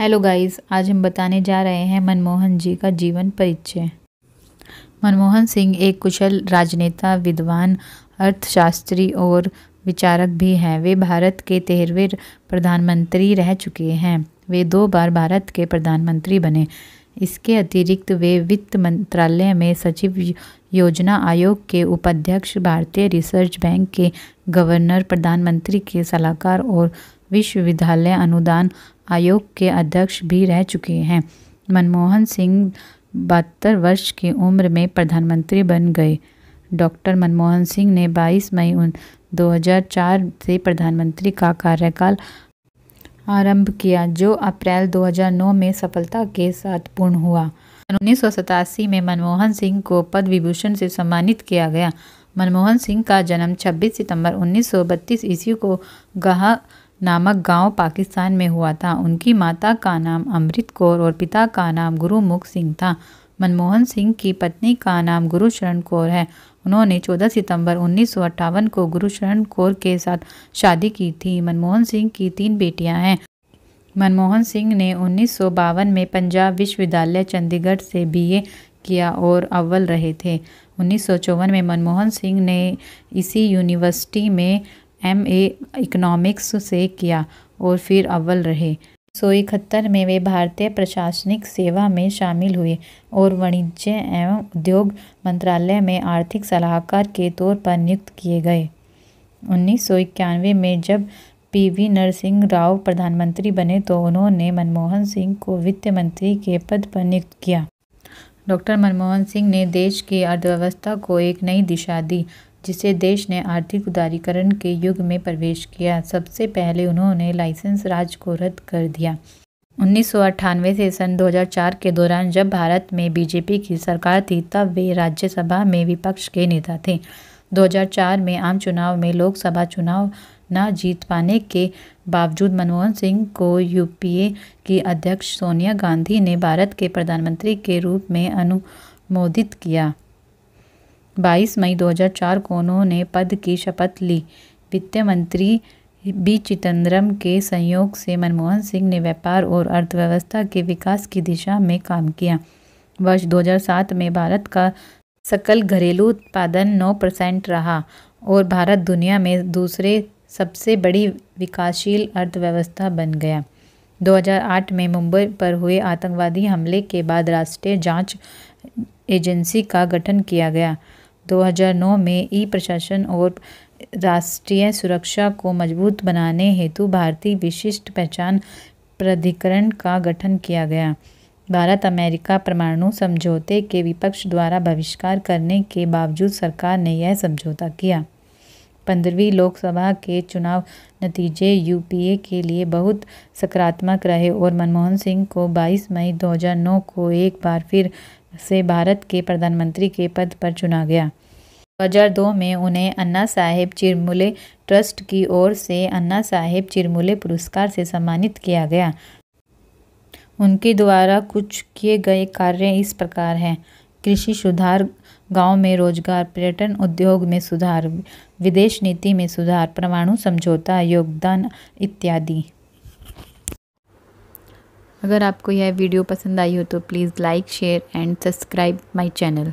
hello guys आज हम बताने जा रहे हैं मनमोहन जी का जीवन परिचय मनमोहन सिंह एक कुशल राजनेता विद्वान अर्थशास्त्री और विचारक भी हैं वे भारत के तेरहवें प्रधानमंत्री रह चुके हैं वे दो बार भारत के प्रधानमंत्री बने इसके अतिरिक्त वे वित्त मंत्रालय में सचिव योजना आयोग के उपाध्यक्ष भारतीय रिसर्च बैंक के गवर्नर प्रधानमंत्री के सलाहकार और विश्वविद्यालय अनुदान आयोग के अध्यक्ष भी रह चुके हैं मनमोहन सिंह बहत्तर वर्ष की उम्र में प्रधानमंत्री बन गए डॉक्टर मनमोहन सिंह ने 22 मई 2004 से प्रधानमंत्री का कार्यकाल आरंभ किया जो अप्रैल 2009 में सफलता के साथ पूर्ण हुआ उन्नीस में मनमोहन सिंह को पद विभूषण से सम्मानित किया गया मनमोहन सिंह का जन्म 26 सितंबर 1932 सौ ईस्वी को गहा नामक गांव पाकिस्तान में हुआ था उनकी माता का नाम अमृत कौर और पिता का नाम गुरुमुख सिंह था मनमोहन सिंह की पत्नी का नाम गुरुशरण कौर है उन्होंने 14 सितंबर उन्नीस को गुरुशरण कौर के साथ शादी की थी मनमोहन सिंह की तीन बेटियां हैं मनमोहन सिंह ने उन्नीस में पंजाब विश्वविद्यालय चंडीगढ़ से बीए किया और अव्वल रहे थे उन्नीस में मनमोहन सिंह ने इसी यूनिवर्सिटी में एम ए इकनॉमिक्स से किया और फिर अव्वल रहे सौ इकहत्तर में वे भारतीय प्रशासनिक सेवा में शामिल हुए और वाणिज्य एवं उद्योग मंत्रालय में आर्थिक सलाहकार के तौर पर नियुक्त किए गए उन्नीस में जब पीवी नरसिंह राव प्रधानमंत्री बने तो उन्होंने मनमोहन सिंह को वित्त मंत्री के पद पर नियुक्त किया डॉक्टर मनमोहन सिंह ने देश की अर्थव्यवस्था को एक नई दिशा दी जिसे देश ने आर्थिक उदारीकरण के युग में प्रवेश किया सबसे पहले उन्होंने लाइसेंस राज को रद्द कर दिया उन्नीस से सन 2004 के दौरान जब भारत में बीजेपी की सरकार थी तब वे राज्यसभा में विपक्ष के नेता थे 2004 में आम चुनाव में लोकसभा चुनाव न जीत पाने के बावजूद मनमोहन सिंह को यूपीए की अध्यक्ष सोनिया गांधी ने भारत के प्रधानमंत्री के रूप में अनुमोदित किया 22 मई 2004 को उन्होंने पद की शपथ ली वित्त मंत्री बी चिदम्बरम के सहयोग से मनमोहन सिंह ने व्यापार और अर्थव्यवस्था के विकास की दिशा में काम किया वर्ष 2007 में भारत का सकल घरेलू उत्पादन 9 परसेंट रहा और भारत दुनिया में दूसरे सबसे बड़ी विकासशील अर्थव्यवस्था बन गया 2008 में मुंबई पर हुए आतंकवादी हमले के बाद राष्ट्रीय जांच एजेंसी का गठन किया गया 2009 में ई प्रशासन और राष्ट्रीय सुरक्षा को मजबूत बनाने हेतु भारतीय विशिष्ट पहचान प्राधिकरण का गठन किया गया भारत अमेरिका परमाणु समझौते के विपक्ष द्वारा बहिष्कार करने के बावजूद सरकार ने यह समझौता किया पंद्रहवीं लोकसभा के चुनाव नतीजे यूपीए के लिए बहुत सकारात्मक रहे और मनमोहन सिंह को 22 मई 2009 को एक बार फिर से भारत के प्रधानमंत्री के पद पर चुना गया 2002 में उन्हें अन्ना साहेब चिरमुले ट्रस्ट की ओर से अन्ना साहेब चिरमुले पुरस्कार से सम्मानित किया गया उनके द्वारा कुछ किए गए कार्य इस प्रकार हैं कृषि सुधार गांव में रोजगार पर्यटन उद्योग में सुधार विदेश नीति में सुधार परमाणु समझौता योगदान इत्यादि अगर आपको यह वीडियो पसंद आई हो तो please like share and subscribe my channel